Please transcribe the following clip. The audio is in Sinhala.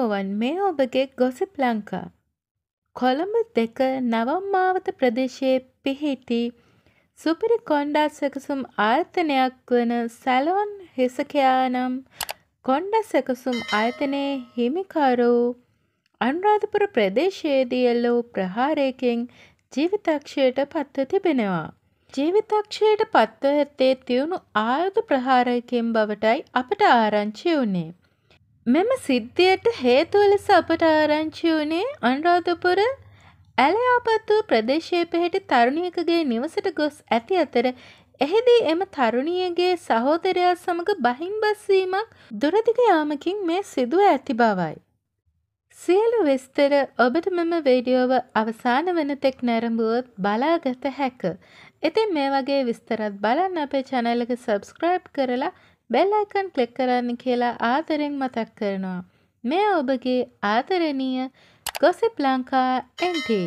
අනුභවවන් මේ ඔබගේ ගොසිප් ලංකා. කොළඹ දෙක නවම්මාවත ප්‍රදේශයේ පිහිටි සුපිරි කොන්්ඩා සැකසුම් ආර්ථනයක් වන සැලොන් හිසකයානම් කොන්්ඩ සැකසුම් ආයතනයේ හිමිකරු අනුරාධපුර ප්‍රදේශයේදී එල්ලෝ ප්‍රහාරයකින් ජීවිතක්ෂයට පත්ව තිබෙනවා. ජීවිතක්ෂයට පත්ව ඇත්තේ තියුණු ආයුධ ප්‍රහාරයකින් බවටයි අපට ආරංචි වුණේ. මෙම සිද්ධියට හේතුව ලෙස අපට ආරංචි වුණේ අනුරාධපුර ඇලයාපත් වූ ප්‍රදේශයේ පිහිටි තරුණියකගේ නිවසට ගොස් ඇති අතර එහිදී එම තරුණියගේ සහෝදරයා සමග බහිම්බස් වීමක් දුරදිග යාමකින් මේ සිදුව ඇති බවයි. සියලු විස්තර ඔබට මෙම වීඩියෝව අවසාන වෙනතෙක් නැරඹුවොත් බලාගත හැක. ඉතින් මේ වගේ විස්තරත් බලන්න අපේ channel එක subscribe කරලා බෙල් අයිකන් ක්ලික් කරන්න කියලා ආදරෙන් මතක් කරනවා. මෙය ඔබගේ ආදරණීය ගොසිප් ලංකා එන්ටේ.